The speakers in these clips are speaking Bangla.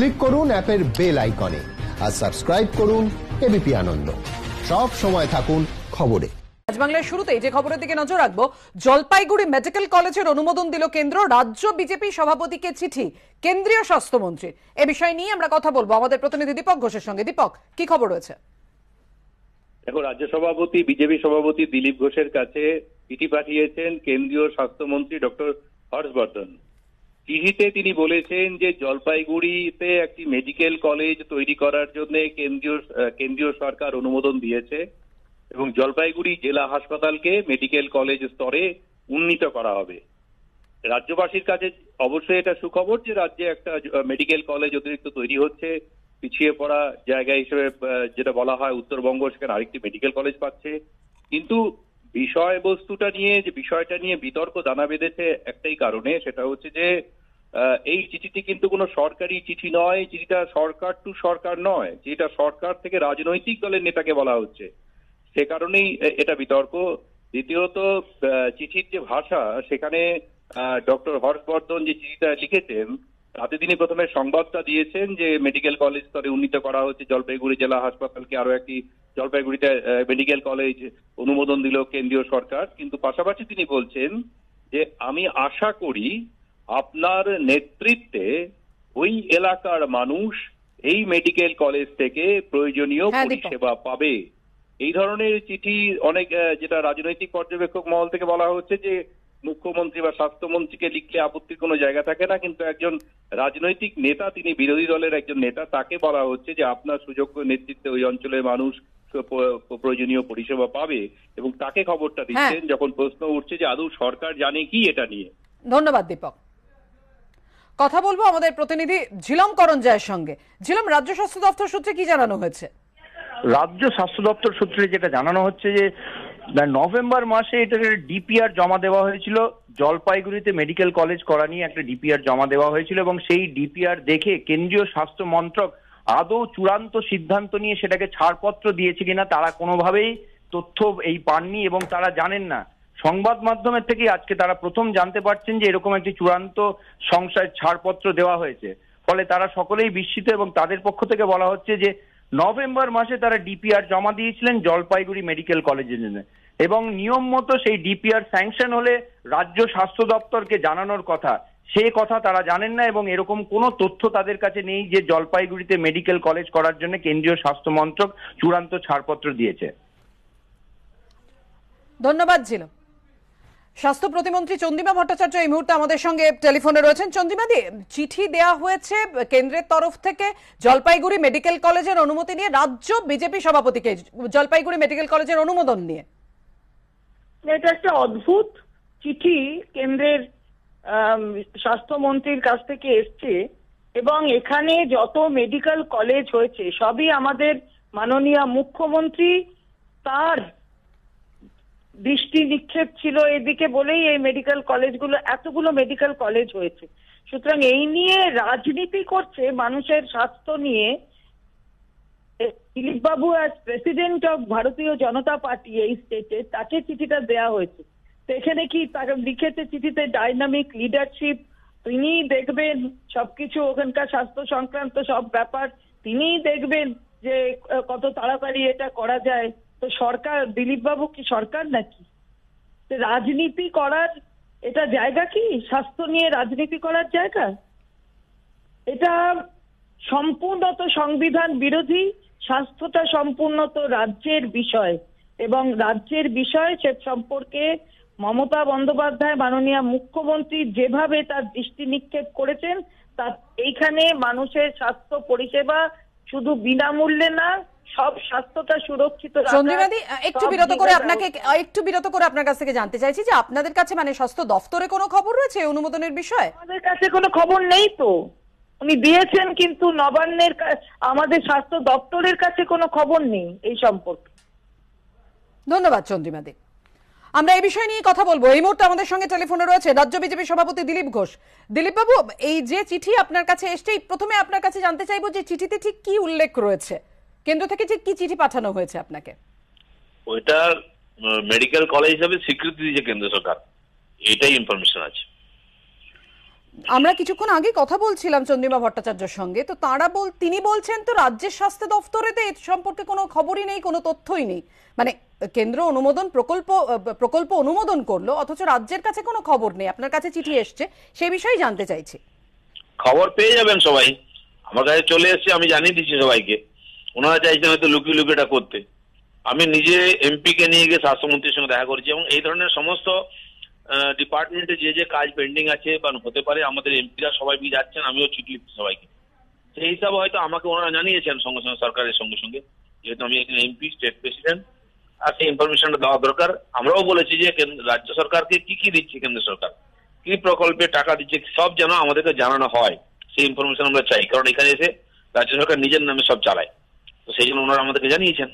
ক্লিক করুন অ্যাপের বেল আইকনে আর সাবস্ক্রাইব করুন এবিপি আনন্দ সব সময় থাকুন খবরে আজ বাংলার শুরুতেই যে খবরের দিকে নজর রাখবো জলপাইগুড়ি মেডিকেল কলেজের অনুমোদন দিল কেন্দ্র রাজ্য বিজেপি সভাপতিকে চিঠি কেন্দ্রীয় স্বাস্থ্যমন্ত্রী এ বিষয় নিয়ে আমরা কথা বলবো আমাদের প্রতিনিধি দীপক ঘোষের সঙ্গে দীপক কি খবর রয়েছে দেখো রাজ্য সভাপতি বিজেপি সভাপতি দিলীপ ঘোষের কাছে চিঠি পাঠিয়েছেন কেন্দ্রীয় স্বাস্থ্যমন্ত্রী ডক্টর হর্ষবর্ধন টিভিতে তিনি বলেছেন যে জলপাইগুড়িতে একটি মেডিকেল কলেজ তৈরি করার জন্য কেন্দ্রীয় কেন্দ্রীয় সরকার অনুমোদন দিয়েছে এবং জলপাইগুড়ি জেলা হাসপাতালকে মেডিকেল কলেজ স্তরে উন্নীত করা হবে রাজ্যবাসীর কাছে অবশ্যই এটা সুখবর যে রাজ্যে একটা মেডিকেল কলেজ অতিরিক্ত তৈরি হচ্ছে পিছিয়ে পড়া জায়গা হিসেবে যেটা বলা হয় উত্তরবঙ্গ সেখানে আরেকটি মেডিকেল কলেজ পাচ্ছে কিন্তু বিষয়বস্তুটা নিয়ে যে বিষয়টা নিয়ে বিতর্ক দানা বেঁধেছে একটাই কারণে সেটা হচ্ছে যে এই চিঠিটি কিন্তু কোনো সরকারি চিঠি নয় চিঠিটা সরকার টু সরকার নয় চিঠিটা সরকার থেকে রাজনৈতিক দলের নেতাকে বলা হচ্ছে সে কারণেই এটা বিতর্ক দ্বিতীয়ত চিঠির যে ভাষা সেখানে ডক্টর হর্ষবর্ধন যে চিঠিটা লিখেছেন তাতে তিনি প্রথমে সংবাদটা দিয়েছেন যে মেডিকেল কলেজ স্তরে উন্নীত করা হচ্ছে জলপাইগুড়ি জেলা হাসপাতালকে আরো একটি জলপাইগুড়িতে মেডিকেল কলেজ অনুমোদন দিল কেন্দ্রীয় সরকার কিন্তু পাশাপাশি তিনি বলছেন যে আমি আশা করি আপনার নেতৃত্বে ওই এলাকার মানুষ এই মেডিকেল কলেজ থেকে প্রয়োজনীয় হ্যাঁ, পরিষেবা পাবে এই ধরনের চিঠি অনেক যেটা রাজনৈতিক পর্যবেক্ষক মহল থেকে বলা হচ্ছে যে মুখ্যমন্ত্রী বা স্বাস্থ্যমন্ত্রীকে লিখলে আপত্তির কোনো জায়গা থাকে না কিন্তু একজন রাজনৈতিক নেতা তিনি বিরোধী দলের একজন নেতা তাকে বলা হচ্ছে যে আপনার সুযোগ্য নেতৃত্বে ওই অঞ্চলের মানুষ প্রয়োজনীয় পরিষেবা পাবে এবং তাকে খবরটা দিচ্ছেন হ্যাঁ। যখন প্রশ্ন উঠছে যে আদৌ সরকার জানে কি এটা নিয়ে ধন্যবাদ দীপক কথা বলবো আমাদের প্রতিনিধি ঝিলম করণ জয়ের সঙ্গে ঝিলম রাজ্য স্বাস্থ্য দপ্তর সূত্রে কি জানানো হয়েছে রাজ্য স্বাস্থ্য দপ্তর সূত্রে যেটা জানানো হচ্ছে যে নভেম্বর মাসে এটা ডিপিআর জমা দেওয়া হয়েছিল জলপাইগুড়িতে মেডিকেল কলেজ করা নিয়ে একটা ডিপিআর জমা দেওয়া হয়েছিল এবং সেই ডিপিআর দেখে কেন্দ্রীয় স্বাস্থ্য মন্ত্রক আদৌ চূড়ান্ত সিদ্ধান্ত নিয়ে সেটাকে ছাড়পত্র দিয়েছে কিনা তারা কোনোভাবেই তথ্য এই পাননি এবং তারা জানেন না সংবাদ মাধ্যমের থেকে আজকে তারা প্রথম জানতে পারছেন যে এরকম একটি চূড়ান্ত সংশয় ছাড়পত্র দেওয়া হয়েছে ফলে তারা সকলেই বিস্মিত এবং তাদের পক্ষ থেকে বলা হচ্ছে যে নভেম্বর মাসে তারা ডিপিআর জমা দিয়েছিলেন জলপাইগুড়ি মেডিকেল কলেজের জন্য এবং নিয়ম মতো সেই ডিপিআর স্যাংশন হলে রাজ্য স্বাস্থ্য দপ্তরকে জানানোর কথা সে কথা তারা জানেন না এবং এরকম কোনো তথ্য তাদের কাছে নেই যে জলপাইগুড়িতে মেডিকেল কলেজ করার জন্য কেন্দ্রীয় স্বাস্থ্য মন্ত্রক চূড়ান্ত ছাড়পত্র দিয়েছে ধন্যবাদ ছিল স্বাস্থ্য প্রতিমন্ত্রী চন্দিমা ভট্টাচার্য এই মুহূর্তে আমাদের সঙ্গে টেলিফোনে রয়েছেন চন্দিমা দিয়ে চিঠি দেয়া হয়েছে কেন্দ্রের তরফ থেকে জলপাইগুড়ি মেডিকেল কলেজের অনুমতি নিয়ে রাজ্য বিজেপি সভাপতিকে জলপাইগুড়ি মেডিকেল কলেজের অনুমোদন নিয়ে এটা একটা অদ্ভুত চিঠি কেন্দ্রের স্বাস্থ্যমন্ত্রীর কাছ থেকে এসছে এবং এখানে যত মেডিকেল কলেজ হয়েছে সবই আমাদের মাননীয় মুখ্যমন্ত্রী তার দৃষ্টি নিক্ষেপ ছিল এদিকে বলেই এই মেডিকেল কলেজগুলো এতগুলো মেডিকেল কলেজ হয়েছে সুতরাং এই নিয়ে রাজনীতি করছে মানুষের স্বাস্থ্য নিয়ে দিলীপবাবু বাবু অ্যাজ প্রেসিডেন্ট অফ ভারতীয় জনতা পার্টি এই স্টেটে তাকে চিঠিটা দেয়া হয়েছে সেখানে কি তাকে লিখেছে চিঠিতে ডাইনামিক লিডারশিপ তিনি দেখবেন সবকিছু ওখানকার স্বাস্থ্য সংক্রান্ত সব ব্যাপার তিনিই দেখবেন যে কত তাড়াতাড়ি এটা করা যায় তো সরকার দিলীপ বাবু কি সরকার নাকি রাজনীতি করার এটা জায়গা কি স্বাস্থ্য নিয়ে রাজনীতি করার জায়গা এটা সম্পূর্ণত সংবিধান বিরোধী স্বাস্থ্যটা সম্পূর্ণত রাজ্যের বিষয় এবং রাজ্যের বিষয় সে সম্পর্কে মমতা বন্দ্যোপাধ্যায় মাননীয় মুখ্যমন্ত্রী যেভাবে তার দৃষ্টি নিক্ষেপ করেছেন তা এইখানে মানুষের স্বাস্থ্য পরিষেবা শুধু বিনামূল্যে না সব স্বাস্থ্যটা সুরক্ষিত চন্দ্রিমাদি একটু বিরত করে আপনাকে একটু বিরত করে আপনার কাছ থেকে জানতে চাইছি যে আপনাদের কাছে মানে স্বাস্থ্য দফতরে কোনো খবর রয়েছে অনুমোদনের বিষয়ে আমাদের কাছে কোনো খবর নেই তো উনি দিয়েছেন কিন্তু নবান্নের আমাদের স্বাস্থ্য দপ্তরের কাছে কোনো খবর নেই এই সম্পর্কে ধন্যবাদ চন্দ্রিমাদি আমরা এই বিষয় নিয়ে কথা বলবো এই মুহূর্তে আমাদের সঙ্গে টেলিফোনে রয়েছে রাজ্য বিজেপি সভাপতি দিলীপ ঘোষ দিলীপ বাবু এই যে চিঠি আপনার কাছে এসছে প্রথমে আপনার কাছে জানতে চাইবো যে চিঠিতে ঠিক কি উল্লেখ রয়েছে কেন্দ্র থেকে ঠিক কি চিঠি পাঠানো হয়েছে আপনাকে ওইটা মেডিকেল কলেজ হিসাবে স্বীকৃতি দিয়েছে কেন্দ্র সরকার এটাই ইনফরমেশন আছে আমরা কিছুক্ষণ আগে কথা বলছিলাম চন্দ্রিমা ভট্টাচার্যর সঙ্গে তো তারা বল তিনি বলছেন তো রাজ্যের স্বাস্থ্য দপ্তরে তো এ সম্পর্কে কোনো খবরই নেই কোনো তথ্যই নেই মানে কেন্দ্র অনুমোদন প্রকল্প প্রকল্প অনুমোদন করলো অথচ রাজ্যের কাছে কোনো খবর নেই আপনার কাছে চিঠি এসছে সে বিষয়ে জানতে চাইছি খবর পেয়ে যাবেন সবাই আমার কাছে চলে এসছে আমি জানিয়ে দিচ্ছি সবাইকে ওনারা চাইছেন হয়তো লুকিয়ে লুকিয়েটা করতে আমি নিজে এমপি কে নিয়ে গিয়ে স্বাস্থ্যমন্ত্রীর সঙ্গে দেখা করেছি এবং এই ধরনের সমস্ত ডিপার্টমেন্টে যে যে কাজ পেন্ডিং আছে বা হতে পারে আমাদের এমপিরা সবাই মিলে যাচ্ছেন আমিও চিঠি লিখছি সবাইকে সেই হিসাবে হয়তো আমাকে ওনারা জানিয়েছেন সঙ্গে সঙ্গে সরকারের সঙ্গে সঙ্গে যেহেতু আমি একজন এমপি স্টেট প্রেসিডেন্ট আর সেই ইনফরমেশনটা দেওয়া দরকার আমরাও বলেছি যে রাজ্য সরকারকে কি কি দিচ্ছে কেন্দ্র সরকার কি প্রকল্পে টাকা দিচ্ছে সব যেন আমাদেরকে জানানো হয় সেই ইনফরমেশন আমরা চাই কারণ এখানে এসে রাজ্য সরকার নিজের নামে সব চালায় তো সেই জন্য ওনারা আমাদেরকে জানিয়েছেন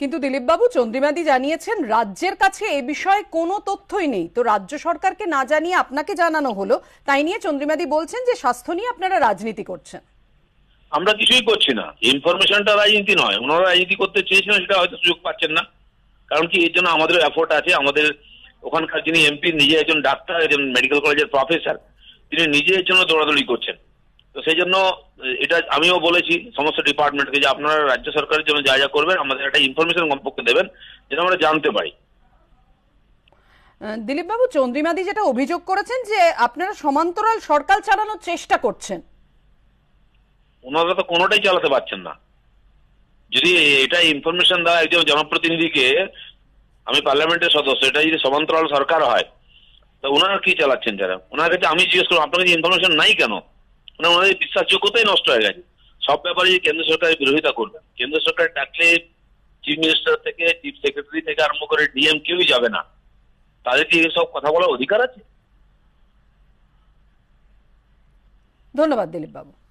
কিন্তু দিলীপবাবু চন্দ্রিমাদি জানিয়েছেন রাজ্যের কাছে এ বিষয়ে কোনো তথ্যই নেই তো রাজ্য সরকারকে না জানিয়ে আপনাকে জানানো হলো তাই নিয়ে চন্দ্রিমাদি বলছেন যে স্বাস্থ্য নিয়ে আপনারা রাজনীতি করছেন আমরা কিছুই করছি না ইনফরমেশনটা রাজনীতি নয় ওনারা রাজনীতি করতে চেয়েছিলেন সেটা হয়তো সুযোগ পাচ্ছেন না কারণ কি এর জন্য আমাদের এফোর্ট আছে আমাদের ওখানকার যিনি এমপি নিজে একজন ডাক্তার একজন মেডিকেল কলেজের প্রফেসর তিনি নিজে এর জন্য দৌড়াদৌড়ি করছেন তো সেই জন্য এটা আমিও বলেছি সমস্ত ডিপার্টমেন্টকে যে আপনারা রাজ্য সরকারের জন্য যা যা করবেন আমাদের একটা ইনফরমেশন কমপক্ষে দেবেন যেটা আমরা জানতে পারি দিলীপ বাবু চন্দ্রিমাদি যেটা অভিযোগ করেছেন যে আপনারা সমান্তরাল সরকার চালানোর চেষ্টা করছেন ওনারা তো কোনোটাই চালাতে পারছেন না যদি এটা ইনফরমেশন দেওয়া একজন জনপ্রতিনিধিকে আমি পার্লামেন্টের সদস্য এটা যদি সমান্তরাল সরকার হয় তা ওনারা কি চালাচ্ছেন যারা ওনার কাছে আমি জিজ্ঞেস করবো আপনার কাছে ইনফরমেশন নাই কেন মানে ওনাদের বিশ্বাসযোগ্যতাই নষ্ট হয়ে গেছে সব ব্যাপারে কেন্দ্র সরকারের বিরোধিতা করবেন কেন্দ্র সরকার ডাকলে চিফ মিনিস্টার থেকে চিফ সেক্রেটারি থেকে আরম্ভ করে ডিএম কেউই যাবে না তাদের কি সব কথা বলার অধিকার আছে ধন্যবাদ দিলীপ বাবু